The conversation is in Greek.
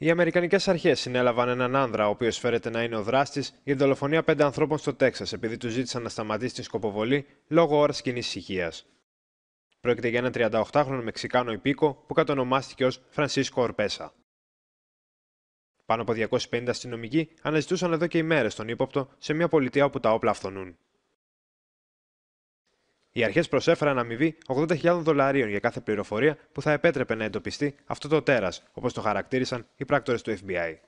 Οι Αμερικανικές αρχές συνέλαβαν έναν άνδρα, ο οποίος φέρεται να είναι ο δράστης, για τη δολοφονία πέντε ανθρώπων στο Τέξας, επειδή τους ζήτησαν να σταματήσει την σκοποβολή λόγω ώρας κοινής ησυχίας. Πρόκειται για έναν 38χρονο Μεξικάνο υπήκο που κατονομάστηκε ως Φρανσίσκο Ορπέσα. Πάνω από 250 αστυνομικοί αναζητούσαν εδώ και ημέρες τον ύποπτο σε μια πολιτεία όπου τα όπλα αυθονούν. Οι αρχές προσέφεραν αμοιβή 80.000 δολαρίων για κάθε πληροφορία που θα επέτρεπε να εντοπιστεί αυτό το τέρας, όπως το χαρακτήρισαν οι πράκτορες του FBI.